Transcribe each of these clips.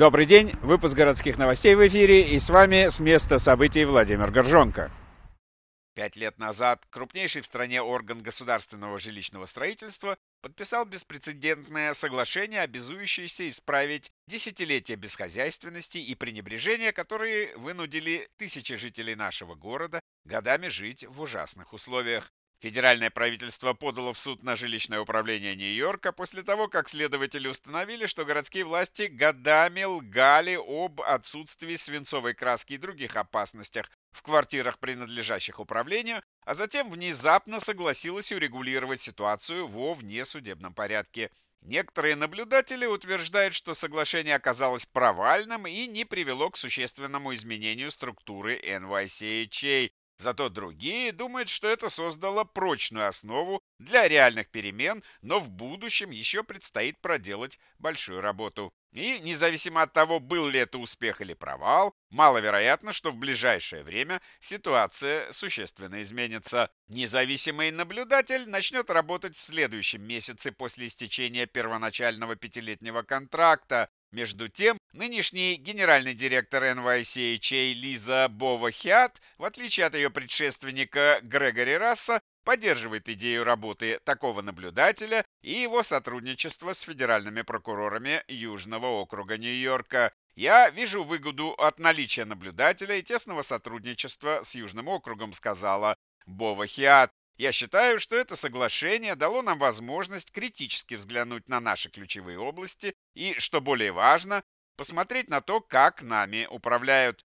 Добрый день, выпуск городских новостей в эфире, и с вами с места событий Владимир Горжонко. Пять лет назад крупнейший в стране орган государственного жилищного строительства подписал беспрецедентное соглашение, обязующееся исправить десятилетия бесхозяйственности и пренебрежения, которые вынудили тысячи жителей нашего города годами жить в ужасных условиях. Федеральное правительство подало в суд на жилищное управление Нью-Йорка после того, как следователи установили, что городские власти годами лгали об отсутствии свинцовой краски и других опасностях в квартирах, принадлежащих управлению, а затем внезапно согласилась урегулировать ситуацию во внесудебном порядке. Некоторые наблюдатели утверждают, что соглашение оказалось провальным и не привело к существенному изменению структуры NYCHA, Зато другие думают, что это создало прочную основу для реальных перемен, но в будущем еще предстоит проделать большую работу. И независимо от того, был ли это успех или провал, маловероятно, что в ближайшее время ситуация существенно изменится. Независимый наблюдатель начнет работать в следующем месяце после истечения первоначального пятилетнего контракта, между тем, нынешний генеральный директор NYCHA Лиза Бова-Хиат, в отличие от ее предшественника Грегори Расса, поддерживает идею работы такого наблюдателя и его сотрудничество с федеральными прокурорами Южного округа Нью-Йорка. «Я вижу выгоду от наличия наблюдателя и тесного сотрудничества с Южным округом», сказала Бова Хиат. Я считаю, что это соглашение дало нам возможность критически взглянуть на наши ключевые области и, что более важно, посмотреть на то, как нами управляют.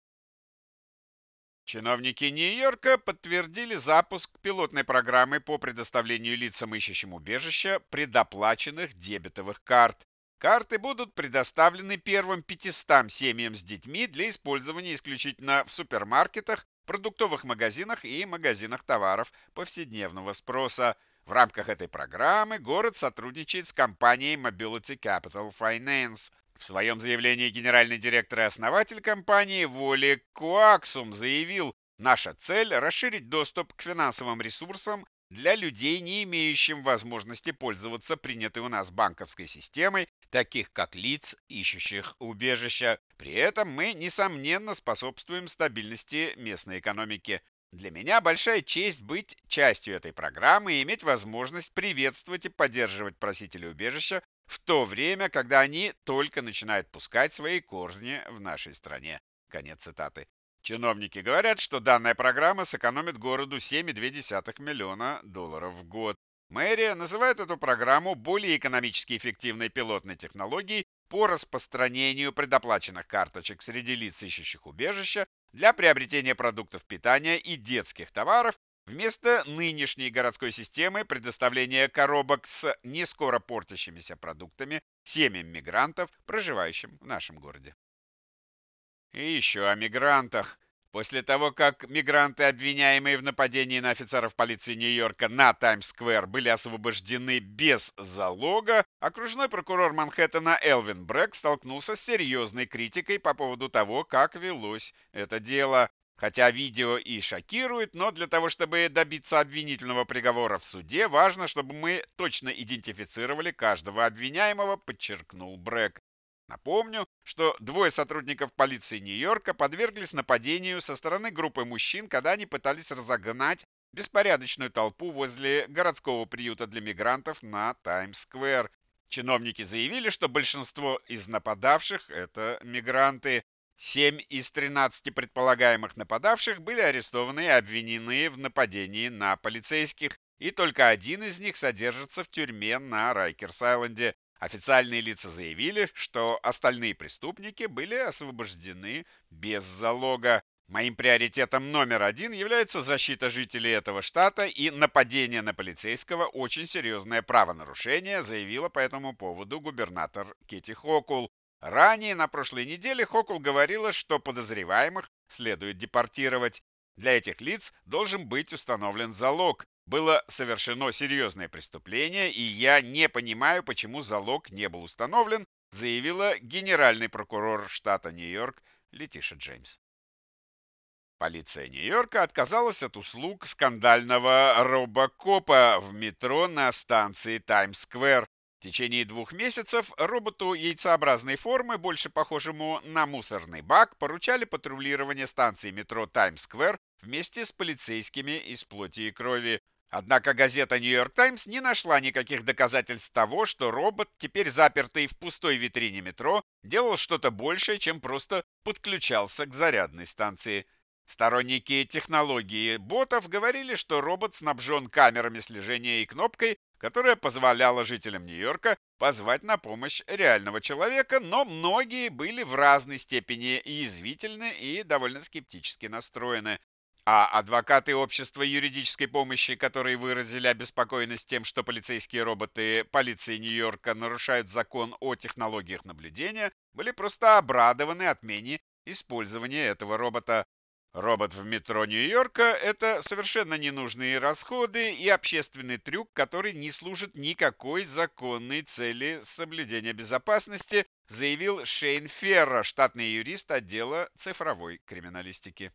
Чиновники Нью-Йорка подтвердили запуск пилотной программы по предоставлению лицам, ищущим убежища, предоплаченных дебетовых карт. Карты будут предоставлены первым 500 семьям с детьми для использования исключительно в супермаркетах продуктовых магазинах и магазинах товаров повседневного спроса. В рамках этой программы город сотрудничает с компанией Mobility Capital Finance. В своем заявлении генеральный директор и основатель компании Воли Коаксум заявил, наша цель – расширить доступ к финансовым ресурсам для людей, не имеющим возможности пользоваться принятой у нас банковской системой, таких как лиц, ищущих убежища. При этом мы, несомненно, способствуем стабильности местной экономики. Для меня большая честь быть частью этой программы и иметь возможность приветствовать и поддерживать просителей убежища в то время, когда они только начинают пускать свои корни в нашей стране. Конец цитаты. Чиновники говорят, что данная программа сэкономит городу 7,2 миллиона долларов в год. Мэрия называет эту программу более экономически эффективной пилотной технологией по распространению предоплаченных карточек среди лиц, ищущих убежища, для приобретения продуктов питания и детских товаров вместо нынешней городской системы предоставления коробок с нескоро портящимися продуктами семьям мигрантов, проживающим в нашем городе. И еще о мигрантах. После того, как мигранты, обвиняемые в нападении на офицеров полиции Нью-Йорка на Таймс-сквер, были освобождены без залога, окружной прокурор Манхэттена Элвин Брэк столкнулся с серьезной критикой по поводу того, как велось это дело. Хотя видео и шокирует, но для того, чтобы добиться обвинительного приговора в суде, важно, чтобы мы точно идентифицировали каждого обвиняемого, подчеркнул Брэк. Напомню, что двое сотрудников полиции Нью-Йорка подверглись нападению со стороны группы мужчин, когда они пытались разогнать беспорядочную толпу возле городского приюта для мигрантов на Таймс-сквер. Чиновники заявили, что большинство из нападавших – это мигранты. Семь из 13 предполагаемых нападавших были арестованы и обвинены в нападении на полицейских, и только один из них содержится в тюрьме на Райкерс-Айленде. Официальные лица заявили, что остальные преступники были освобождены без залога. Моим приоритетом номер один является защита жителей этого штата, и нападение на полицейского – очень серьезное правонарушение, заявила по этому поводу губернатор Кити Хокул. Ранее на прошлой неделе Хокул говорила, что подозреваемых следует депортировать. Для этих лиц должен быть установлен залог, было совершено серьезное преступление, и я не понимаю, почему залог не был установлен, заявила генеральный прокурор штата Нью-Йорк Летиша Джеймс. Полиция Нью-Йорка отказалась от услуг скандального робокопа в метро на станции Таймс-сквер. В течение двух месяцев роботу яйцеобразной формы, больше похожему на мусорный бак, поручали патрулирование станции метро Таймс-сквер вместе с полицейскими из плоти и крови. Однако газета «Нью-Йорк Таймс» не нашла никаких доказательств того, что робот, теперь запертый в пустой витрине метро, делал что-то большее, чем просто подключался к зарядной станции. Сторонники технологии ботов говорили, что робот снабжен камерами слежения и кнопкой, которая позволяла жителям Нью-Йорка позвать на помощь реального человека, но многие были в разной степени язвительны и довольно скептически настроены а адвокаты общества юридической помощи, которые выразили обеспокоенность тем, что полицейские роботы полиции Нью-Йорка нарушают закон о технологиях наблюдения, были просто обрадованы отмене использования этого робота. Робот в метро Нью-Йорка – это совершенно ненужные расходы и общественный трюк, который не служит никакой законной цели соблюдения безопасности, заявил Шейн Ферра, штатный юрист отдела цифровой криминалистики.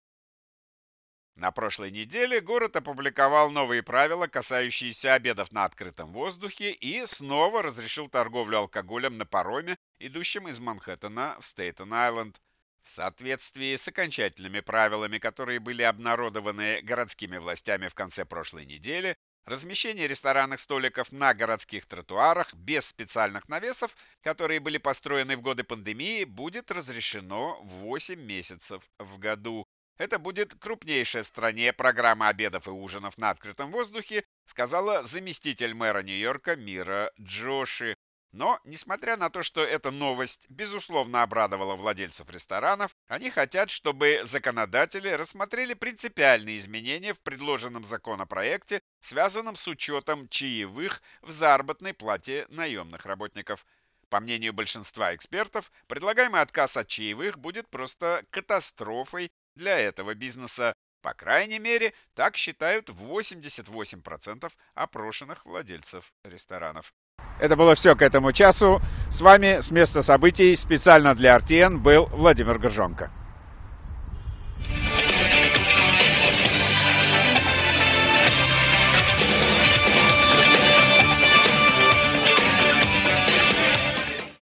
На прошлой неделе город опубликовал новые правила, касающиеся обедов на открытом воздухе, и снова разрешил торговлю алкоголем на пароме, идущем из Манхэттена в Стейтен-Айленд. В соответствии с окончательными правилами, которые были обнародованы городскими властями в конце прошлой недели, размещение ресторанных столиков на городских тротуарах без специальных навесов, которые были построены в годы пандемии, будет разрешено 8 месяцев в году. Это будет крупнейшая в стране программа обедов и ужинов на открытом воздухе, сказала заместитель мэра Нью-Йорка Мира Джоши. Но, несмотря на то, что эта новость, безусловно, обрадовала владельцев ресторанов, они хотят, чтобы законодатели рассмотрели принципиальные изменения в предложенном законопроекте, связанном с учетом чаевых в заработной плате наемных работников. По мнению большинства экспертов, предлагаемый отказ от чаевых будет просто катастрофой для этого бизнеса. По крайней мере, так считают 88% опрошенных владельцев ресторанов. Это было все к этому часу. С вами с места событий специально для RTN был Владимир Горжонко.